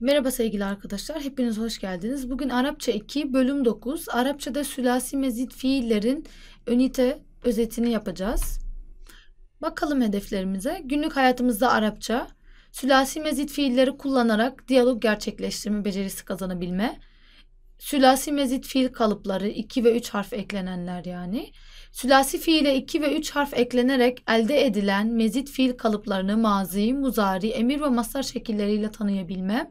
Merhaba sevgili arkadaşlar, hepiniz hoş geldiniz. Bugün Arapça 2, bölüm 9. Arapçada sülasi mezit fiillerin ünite özetini yapacağız. Bakalım hedeflerimize. Günlük hayatımızda Arapça, sülasi mezit fiilleri kullanarak diyalog gerçekleştirme becerisi kazanabilme, sülasi mezit fiil kalıpları 2 ve 3 harf eklenenler yani, Sülasi fiile 2 ve 3 harf eklenerek elde edilen mezit fiil kalıplarını mazi, muzari, emir ve masar şekilleriyle tanıyabilme.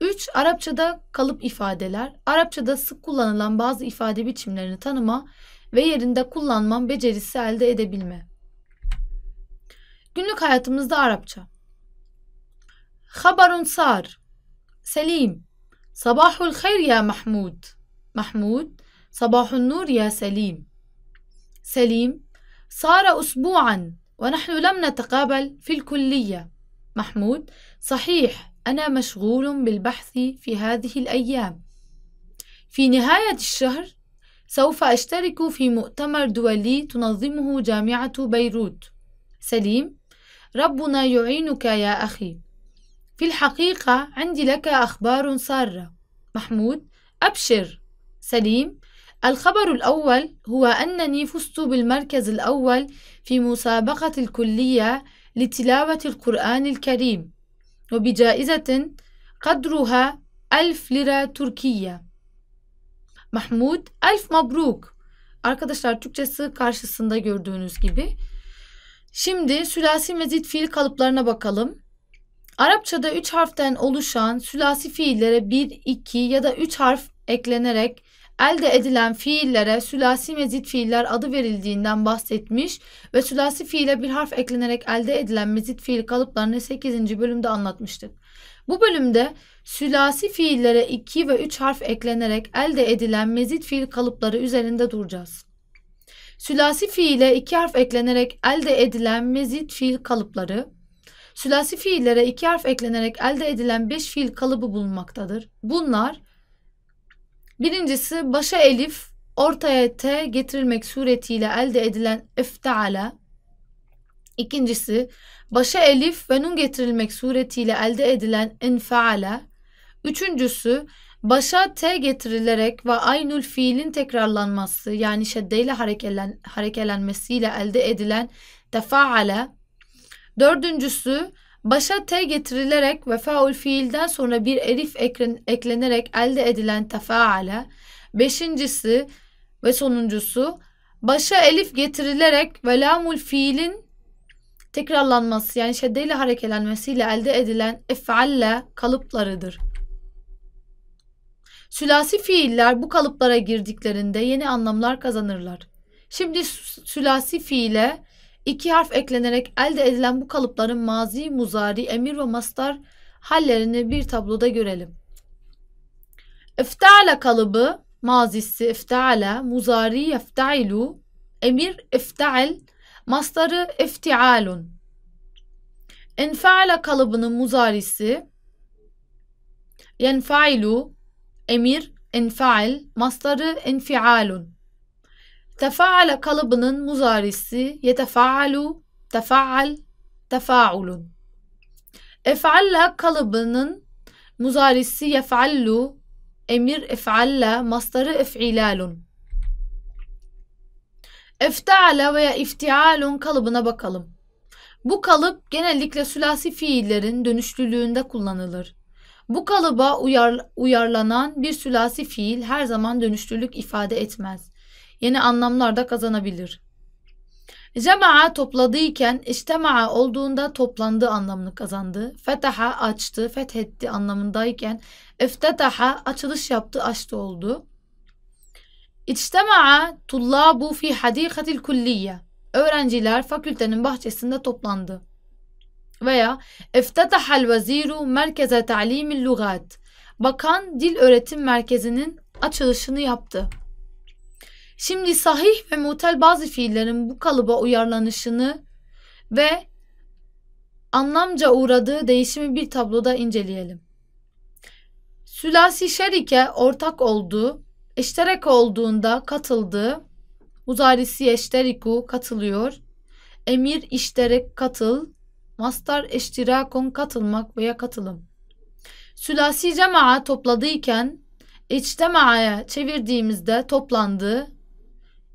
3. Arapçada kalıp ifadeler. Arapçada sık kullanılan bazı ifade biçimlerini tanıma ve yerinde kullanma becerisi elde edebilme. Günlük hayatımızda Arapça. Habarun sar. Selim. Sabahul hayr ya Mahmud. Mahmud. Sabahun nur ya Selim. سليم صار أسبوعا ونحن لم نتقابل في الكلية محمود صحيح أنا مشغول بالبحث في هذه الأيام في نهاية الشهر سوف أشترك في مؤتمر دولي تنظمه جامعة بيروت سليم ربنا يعينك يا أخي في الحقيقة عندي لك أخبار سارة محمود أبشر سليم الخبر الأول هو أنني فزت بالمركز الأول في مسابقة الكلية لتلاوة القرآن الكريم وبجائزة قدرها ألف lira Türkiye. Mahmut Elf Mabruk. Arkadaşlar Türkçesi karşısında gördüğünüz gibi. Şimdi sülasi mezit fiil kalıplarına bakalım. Arapçada 3 harften oluşan sülasi fiillere 1, 2 ya da 3 harf eklenerek elde edilen fiillere sülasi mezit fiiller adı verildiğinden bahsetmiş ve sülasi fiile bir harf eklenerek elde edilen mezit fiil kalıplarını 8. bölümde anlatmıştık. Bu bölümde sülasi fiillere 2 ve 3 harf eklenerek elde edilen mezit fiil kalıpları üzerinde duracağız. Sülasi fiile 2 harf eklenerek elde edilen mezit fiil kalıpları Sülasi fiillere iki harf eklenerek elde edilen beş fiil kalıbı bulunmaktadır. Bunlar Birincisi başa elif ortaya t getirilmek suretiyle elde edilen efteala. İkincisi başa elif ve nun getirilmek suretiyle elde edilen enfaala. Üçüncüsü başa t getirilerek ve aynul fiilin tekrarlanması yani şeddeyle harekelen, harekelenmesiyle elde edilen tefaala. Dördüncüsü Başa T getirilerek ve faul fiilden sonra bir elif eklenerek elde edilen tefaale. Beşincisi ve sonuncusu başa elif getirilerek ve lamul fiilin tekrarlanması yani şeddeyle harekelenmesiyle elde edilen ef'alle kalıplarıdır. Sülasi fiiller bu kalıplara girdiklerinde yeni anlamlar kazanırlar. Şimdi sülasi fiile İki harf eklenerek elde edilen bu kalıpların mazi, muzari, emir ve mastar hallerini bir tabloda görelim. İftala kalıbı mazisi iftala, muzari iftailu, emir iftail, mastarı iftialun. Enfa'ala kalıbının muzarisi yenfailu, emir enfail, mastarı enfialun. Tefaale kalıbının muzarisi yetefaalu, tefaal, tefaaulun. Ef'alla kalıbının muzarisi yef'allu, emir ef'alla, mastarı ef'ilalun. Efteala veya iftialun kalıbına bakalım. Bu kalıp genellikle sülasi fiillerin dönüşlülüğünde kullanılır. Bu kalıba uyar, uyarlanan bir sülasi fiil her zaman dönüşlülük ifade etmez yeni anlamlar da kazanabilir. Cema'a topladıyken içtema'a olduğunda toplandığı anlamını kazandı. Fetaha açtı, fethetti anlamındayken iftetaha açılış yaptı, açtı oldu. İçtema'a tullabu fi hadikatil kulliye. Öğrenciler fakültenin bahçesinde toplandı. Veya iftetahal veziru merkeze ta'limil lugat. Bakan dil öğretim merkezinin açılışını yaptı. Şimdi sahih ve mutel bazı fiillerin bu kalıba uyarlanışını ve anlamca uğradığı değişimi bir tabloda inceleyelim. Sülasi şerike ortak olduğu, eşterek olduğunda katıldığı, muzarisi eşteriku katılıyor, emir işterek katıl, mastar eştirakon katılmak veya katılım. Sülasi cema'a topladıyken içtema'ya çevirdiğimizde toplandığı.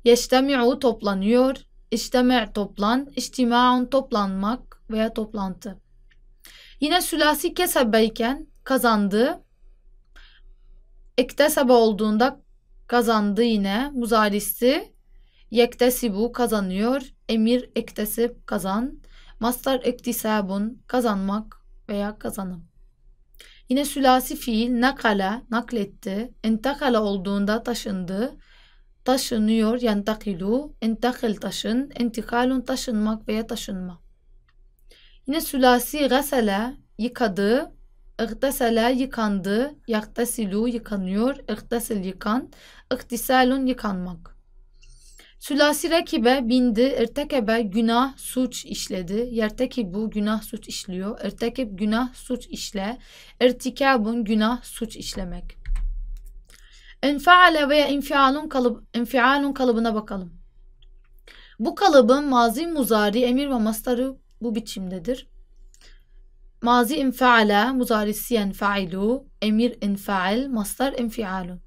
Yeştemi'u toplanıyor. İçtemi' toplan. İçtima'un toplanmak veya toplantı. Yine sülasi kesebeyken kazandı. Ektesebe olduğunda kazandı yine muzarisi. Yektesibu kazanıyor. Emir ektesip kazan. Mastar ektisabun kazanmak veya kazanım. Yine sülasi fiil nakala nakletti. Entakala olduğunda taşındı taşınıyor yantakilu entakil taşın entikalun taşınmak veya taşınma. Yine sülasi gasele yıkadı ıhtesele yıkandı yaktesilu yıkanıyor ıhtesil yıkan ıhtisalun yıkanmak. Sülasi rakibe bindi, ertekebe günah suç işledi. Yerteki bu günah suç işliyor. Ertekip günah suç işle. Ertikabun günah suç işlemek. Enfaale veya infialun kalıp infialun kalıbına bakalım. Bu kalıbın mazi muzari emir ve mastarı bu biçimdedir. Mazi infaale, muzarisi enfailu, emir infail, mastar infialun.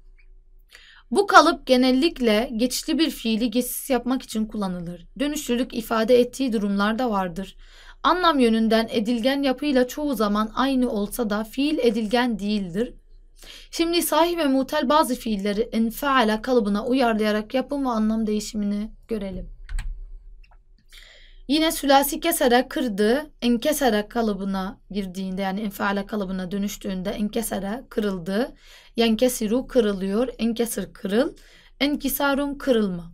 Bu kalıp genellikle geçişli bir fiili geçsiz yapmak için kullanılır. Dönüşlülük ifade ettiği durumlarda vardır. Anlam yönünden edilgen yapıyla çoğu zaman aynı olsa da fiil edilgen değildir. Şimdi sahih ve mutel bazı fiilleri enfeala kalıbına uyarlayarak yapım ve anlam değişimini görelim. Yine sülasi kesere kırdı, enkesere kalıbına girdiğinde yani enfeala kalıbına dönüştüğünde enkesere kırıldı, yenkesiru kırılıyor, enkesir kırıl, enkisarun kırılma.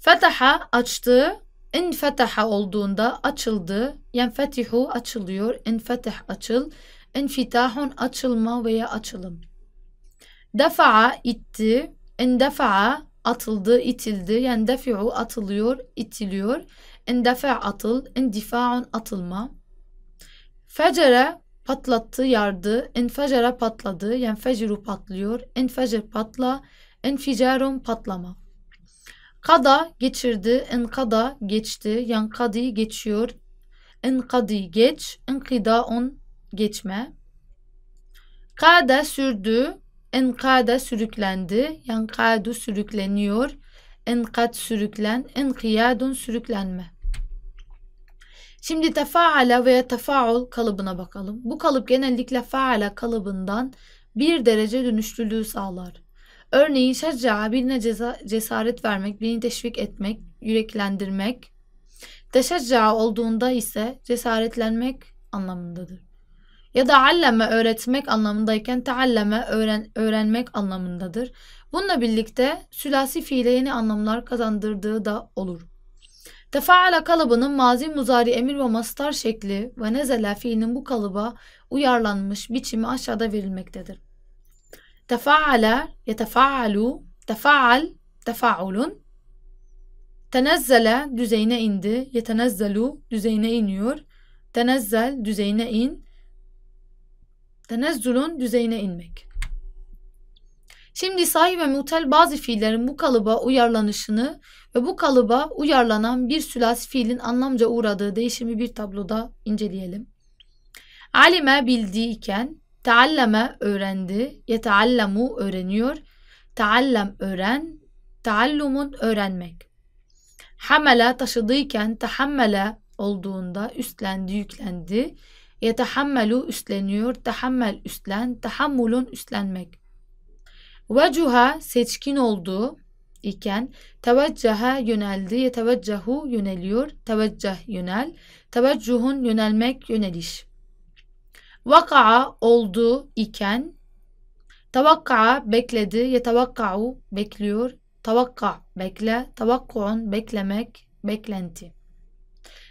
Fetaha açtı, enfetaha olduğunda açıldı, yenfetihu açılıyor, enfetih açıl, enfitahun açılma veya açılım. Defa'a itti, endefa'a atıldı, itildi. Yani defi'u atılıyor, itiliyor. Endefa atıl, endifa'un atılma. Fecere patlattı, yardı. Enfecere patladı, yani feciru patlıyor. Enfecer patla, enficarun patlama. Kada geçirdi, enkada geçti, yani kadi geçiyor. Enkadi geç, enkida on geçme. Kada sürdü, enkada sürüklendi, yankadu sürükleniyor, enkat sürüklen, enkiyadun sürüklenme. Şimdi tefaala veya tefaul kalıbına bakalım. Bu kalıp genellikle faala kalıbından bir derece dönüşlülüğü sağlar. Örneğin şecca birine cesaret vermek, birini teşvik etmek, yüreklendirmek. Teşecca olduğunda ise cesaretlenmek anlamındadır ya da alleme öğretmek anlamındayken tealleme öğren, öğrenmek anlamındadır. Bununla birlikte sülasi fiile yeni anlamlar kazandırdığı da olur. Tefaala kalıbının mazi muzari emir ve mastar şekli ve nezele fiilinin bu kalıba uyarlanmış biçimi aşağıda verilmektedir. Tefaala, yetefaalu, tefaal, tefaulun. Tenezzele düzeyine indi, yetenezzelu düzeyine iniyor. Tenezzel düzeyine in, tenezzülün düzeyine inmek. Şimdi sahih ve mutel bazı fiillerin bu kalıba uyarlanışını ve bu kalıba uyarlanan bir sülas fiilin anlamca uğradığı değişimi bir tabloda inceleyelim. Alime bildiği iken, taalleme öğrendi, yeteallemu öğreniyor, taallem öğren, taallumun öğrenmek. Hamele taşıdıyken, tahammele olduğunda üstlendi, yüklendi, Yetehammelu üstleniyor. Tahammel üstlen. Tahammulun üstlenmek. Vecuha seçkin olduğu iken teveccaha yöneldi. Yeteveccahu yöneliyor. Teveccah yönel. Teveccuhun yönelmek yöneliş. Vaka'a oldu iken tavakka'a bekledi. Yetevakka'u bekliyor. Tavakka bekle. Tavakku'un beklemek beklenti.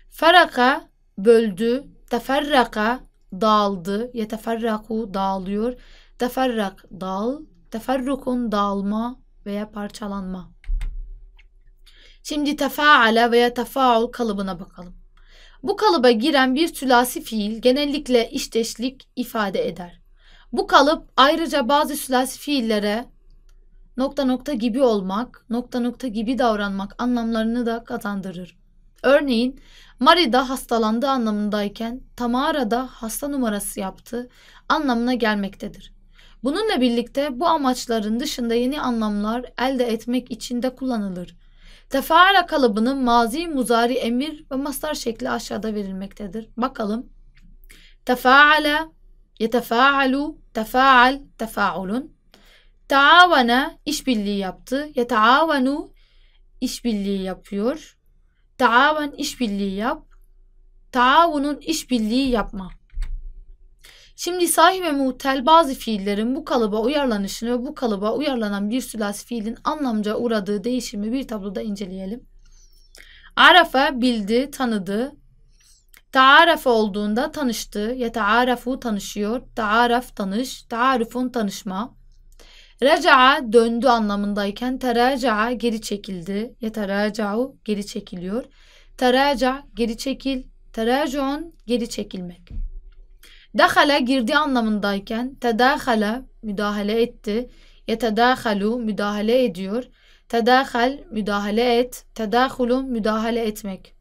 Faraka böldü teferraka dağıldı. Yeteferraku dağılıyor. Teferrak dağıl. Teferrukun dağılma veya parçalanma. Şimdi tefaala veya tefaul kalıbına bakalım. Bu kalıba giren bir sülasi fiil genellikle işteşlik ifade eder. Bu kalıp ayrıca bazı sülasi fiillere nokta nokta gibi olmak, nokta nokta gibi davranmak anlamlarını da kazandırır. Örneğin Marida hastalandı anlamındayken Tamara da hasta numarası yaptı anlamına gelmektedir. Bununla birlikte bu amaçların dışında yeni anlamlar elde etmek için de kullanılır. Tefaara kalıbının mazi, muzari, emir ve mastar şekli aşağıda verilmektedir. Bakalım. Tefaala, yetefaalu, tefaal, tefaulun. Taavana, işbirliği yaptı. Yetaavanu, işbirliği yapıyor. Taaven işbirliği yap. Taavunun işbirliği yapma. Şimdi sahih ve muhtel bazı fiillerin bu kalıba uyarlanışını ve bu kalıba uyarlanan bir sülasi fiilin anlamca uğradığı değişimi bir tabloda inceleyelim. Arafa bildi, tanıdı. Taarafa olduğunda tanıştı. ya Yetaarafu tanışıyor. Taaraf tanış. Taarufun tanışma. Reca'a döndü anlamındayken teraca'a geri çekildi. Ya teraca'u geri çekiliyor. Teraca geri çekil. Teracun geri çekilmek. dahala girdi anlamındayken tedakhala müdahale etti. ya Yetedakhalu müdahale ediyor. Tedahal müdahale et. Tedahulu müdahale etmek.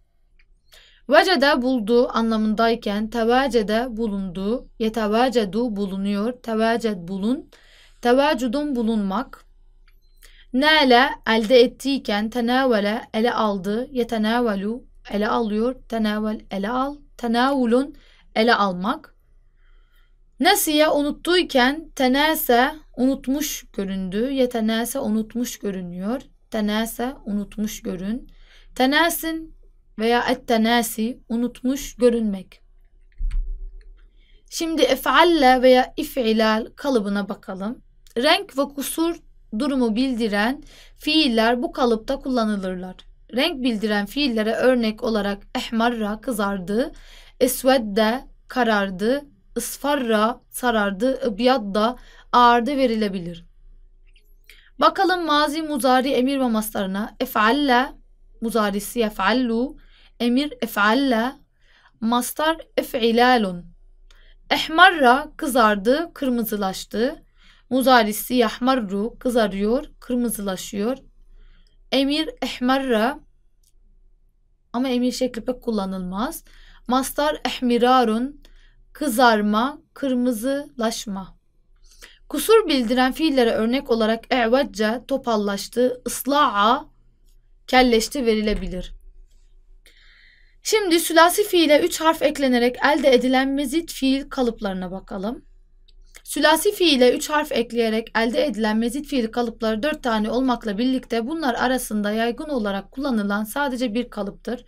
Vecede buldu anlamındayken tevacede bulundu. Yetevacedu bulunuyor. Tevaced bulun. Tevaccudun bulunmak. Nele elde ettiyken tenavele ele aldı. Yetenavelu ele alıyor. Tenavel ele al. Tenavulun ele almak. Nasiye unuttuyken tenese unutmuş göründü. yetenese unutmuş görünüyor. tenese unutmuş görün. tenesin veya ettenasi unutmuş görünmek. Şimdi ef'alle veya if'ilal kalıbına bakalım. Renk ve kusur durumu bildiren fiiller bu kalıpta kullanılırlar. Renk bildiren fiillere örnek olarak ehmarra kızardı, esvedde karardı, ısfarra sarardı, ıbyadda ağırdı verilebilir. Bakalım mazi muzari emir ve maslarına. Ef'alle muzarisi ef'allu, emir ef'alle, mastar ef'ilalun. Ehmarra kızardı, kırmızılaştı. Muzarisi yahmarru kızarıyor, kırmızılaşıyor. Emir ehmerra ama emir şekli pek kullanılmaz. Mastar ehmirarun kızarma, kırmızılaşma. Kusur bildiren fiillere örnek olarak e'vacca topallaştı, ısla'a kelleşti verilebilir. Şimdi sülasi fiile 3 harf eklenerek elde edilen mezit fiil kalıplarına bakalım. Sülasi fiile 3 harf ekleyerek elde edilen mezit fiil kalıpları 4 tane olmakla birlikte bunlar arasında yaygın olarak kullanılan sadece bir kalıptır.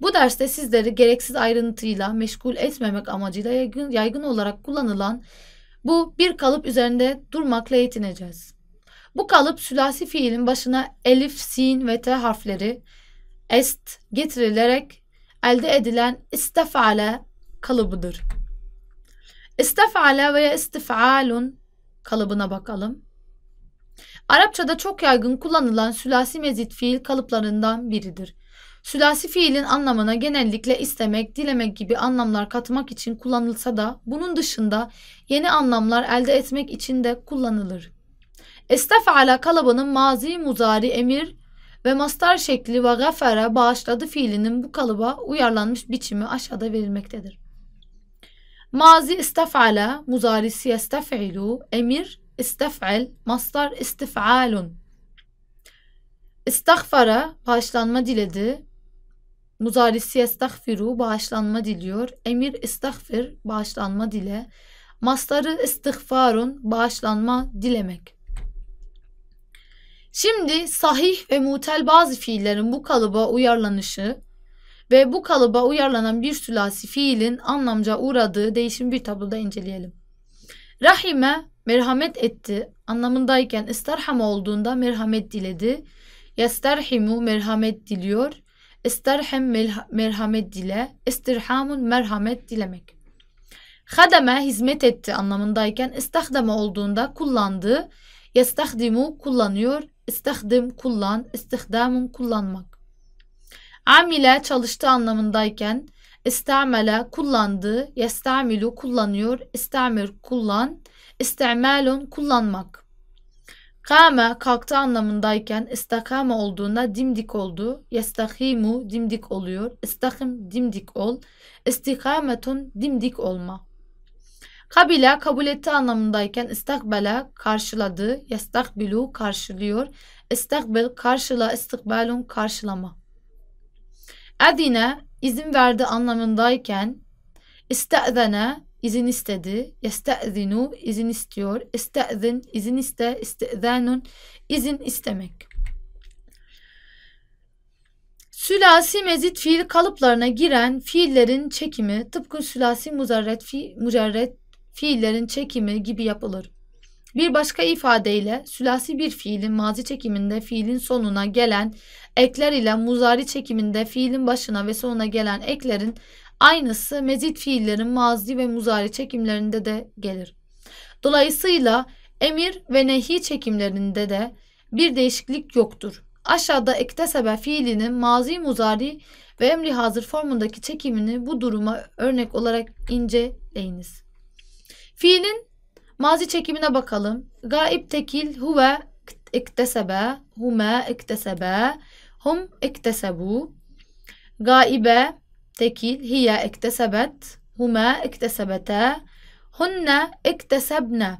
Bu derste sizleri gereksiz ayrıntıyla meşgul etmemek amacıyla yaygın, yaygın olarak kullanılan bu bir kalıp üzerinde durmakla yetineceğiz. Bu kalıp sülasi fiilin başına elif, sin ve t harfleri est getirilerek elde edilen istefale kalıbıdır. İstefale veya istifalun kalıbına bakalım. Arapçada çok yaygın kullanılan sülasi mezit fiil kalıplarından biridir. Sülasi fiilin anlamına genellikle istemek, dilemek gibi anlamlar katmak için kullanılsa da bunun dışında yeni anlamlar elde etmek için de kullanılır. Estefala kalıbının mazi, muzari, emir ve mastar şekli ve gafere bağışladı fiilinin bu kalıba uyarlanmış biçimi aşağıda verilmektedir. Mazi istef'ala, muzarisi yestef'ilu, emir istef'il, mastar istif'alun. İstagfara bağışlanma diledi. Muzarisi yestagfiru bağışlanma diliyor. Emir istagfir bağışlanma dile. Masları istiğfarun bağışlanma dilemek. Şimdi sahih ve mutel bazı fiillerin bu kalıba uyarlanışı ve bu kalıba uyarlanan bir sülasi fiilin anlamca uğradığı değişim bir tabloda inceleyelim. Rahime merhamet etti anlamındayken istarham olduğunda merhamet diledi. Yesterhimu merhamet diliyor. İsterhem merhamet dile. İstirhamun merhamet dilemek. Hademe hizmet etti anlamındayken istahdeme olduğunda kullandı. Yestahdimu kullanıyor. İstahdim kullan. İstihdamun kullanmak. Amile çalıştığı anlamındayken istamele kullandığı, yestamilu kullanıyor, istamir kullan, istemalun kullanmak. Kame kalktı anlamındayken istakame olduğuna dimdik oldu. Yestakimu dimdik oluyor. İstakim dimdik ol. İstikametun dimdik olma. Kabile kabul etti anlamındayken istakbele karşıladı. Yestakbilu karşılıyor. İstakbil karşıla istikbalun karşılama. Edine izin verdi anlamındayken iste'zene izin istedi. Yeste'zinu izin istiyor. İste'zin izin iste. İste'zenun izin istemek. Sülasi mezit fiil kalıplarına giren fiillerin çekimi tıpkı sülasi muzarret, fi, mücerret fiillerin çekimi gibi yapılır. Bir başka ifadeyle sülasi bir fiilin mazi çekiminde fiilin sonuna gelen ekler ile muzari çekiminde fiilin başına ve sonuna gelen eklerin aynısı mezit fiillerin mazi ve muzari çekimlerinde de gelir. Dolayısıyla emir ve nehi çekimlerinde de bir değişiklik yoktur. Aşağıda ektesebe fiilinin mazi muzari ve emri hazır formundaki çekimini bu duruma örnek olarak inceleyiniz. Fiilin Mazi çekimine bakalım. Gaib tekil huve iktesebe, hume iktesebe, hum iktesebu. Gaibe tekil hiye iktesebet, hume iktesebete, hunne iktesebne.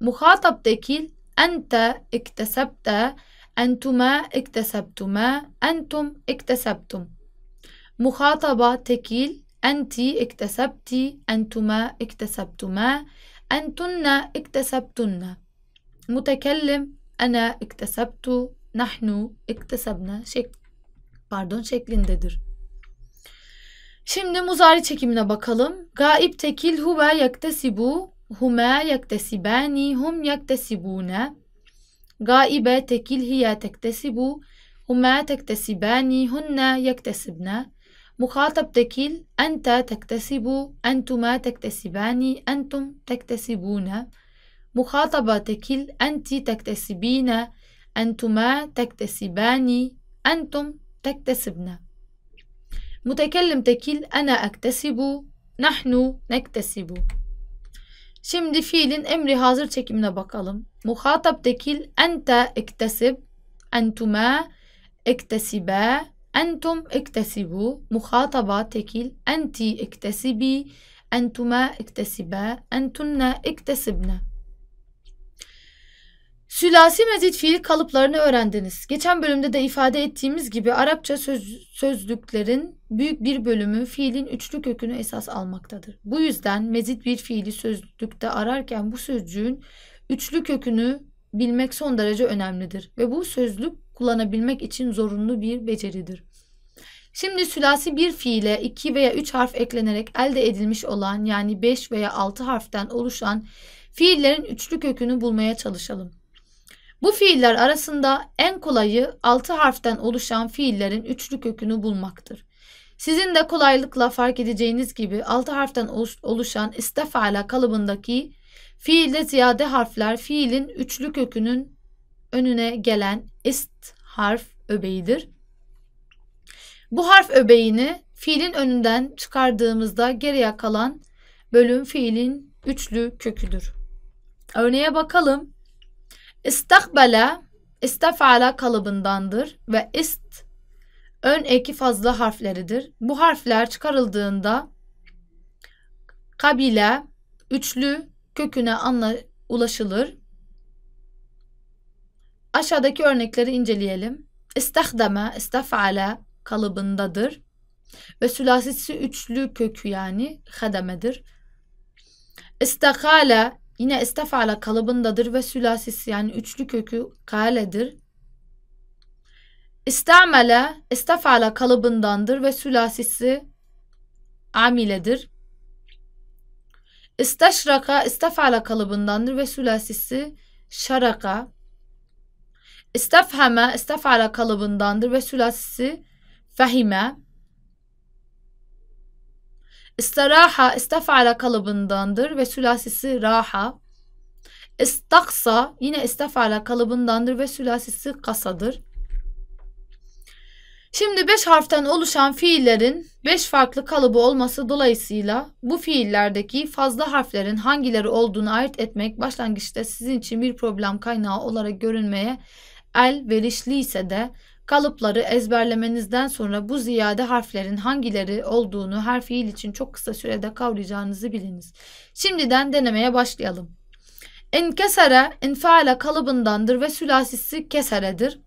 Muhatap tekil ente iktesebte, entume iktesebtume, entum iktesebtum. Muhataba tekil enti iktesebti, entume iktesebtume, entuma iktesebtume. أنتن اكتسبتن متكلم أنا اكتسبت nahnu iktesebne şek pardon şeklindedir. Şimdi muzari çekimine bakalım. Gaib tekil huve yaktesibu huma yaktesibani hum yaktesibune Gaibe tekil hiye tektesibu huma tektesibani hunne yaktesibne مخاطب تكيل أنت تكتسب أنتما تكتسبان أنتم تكتسبون تكيل أنت تكتسبين أنتما تكتسبان أنتم تكتسبن متكلم تكيل أنا أكتسب نحن نكتسب Şimdi fiilin emri hazır çekimine bakalım. Muhatap tekil ente اكتسب entuma اكتسبا أنتم اكتسبوا مخاطبة تكيل أنت اكتسبي أنتما اكتسبا أنتن اكتسبنا Sülasi mezit fiil kalıplarını öğrendiniz. Geçen bölümde de ifade ettiğimiz gibi Arapça söz, sözlüklerin büyük bir bölümü fiilin üçlü kökünü esas almaktadır. Bu yüzden mezit bir fiili sözlükte ararken bu sözcüğün üçlü kökünü bilmek son derece önemlidir ve bu sözlük kullanabilmek için zorunlu bir beceridir. Şimdi sülasi bir fiile 2 veya 3 harf eklenerek elde edilmiş olan yani 5 veya 6 harften oluşan fiillerin üçlü kökünü bulmaya çalışalım. Bu fiiller arasında en kolayı 6 harften oluşan fiillerin üçlü kökünü bulmaktır. Sizin de kolaylıkla fark edeceğiniz gibi 6 harften oluşan istefala kalıbındaki fiilde ziyade harfler fiilin üçlü kökünün önüne gelen ist harf öbeğidir. Bu harf öbeğini fiilin önünden çıkardığımızda geriye kalan bölüm fiilin üçlü köküdür. Örneğe bakalım. İstakbala istefala kalıbındandır ve ist ön eki fazla harfleridir. Bu harfler çıkarıldığında kabile üçlü köküne anla, ulaşılır. Aşağıdaki örnekleri inceleyelim. İstahdeme, istafale kalıbındadır. Ve sülasisi üçlü kökü yani hademedir. İstakale yine istafale kalıbındadır ve sülasisi yani üçlü kökü kaledir. İstamele istafale kalıbındandır ve sülasisi amiledir. İsteşraka istafale kalıbındandır ve sülasisi şaraka İstefheme, istefale kalıbındandır ve sülasisi fehime. İsteraha, istefale kalıbındandır ve sülasisi raha. İstaksa yine istefale kalıbındandır ve sülasisi kasadır. Şimdi beş harften oluşan fiillerin beş farklı kalıbı olması dolayısıyla bu fiillerdeki fazla harflerin hangileri olduğunu ayırt etmek başlangıçta sizin için bir problem kaynağı olarak görünmeye elverişliyse de kalıpları ezberlemenizden sonra bu ziyade harflerin hangileri olduğunu her fiil için çok kısa sürede kavrayacağınızı biliniz. Şimdiden denemeye başlayalım. En kesere infaale kalıbındandır ve sülasisi keseredir.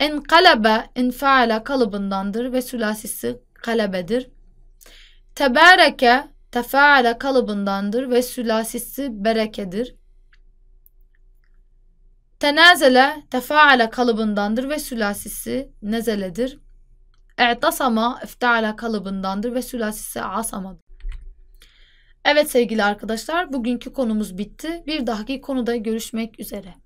En kalebe infaale kalıbındandır ve sülasisi kalebedir. Tebereke tefaale kalıbındandır ve sülasisi berekedir. Tenazele tefaale kalıbındandır ve sülasisi nezeledir. E'tasama iftaala kalıbındandır ve sülasisi asamadır. Evet sevgili arkadaşlar bugünkü konumuz bitti. Bir dahaki konuda görüşmek üzere.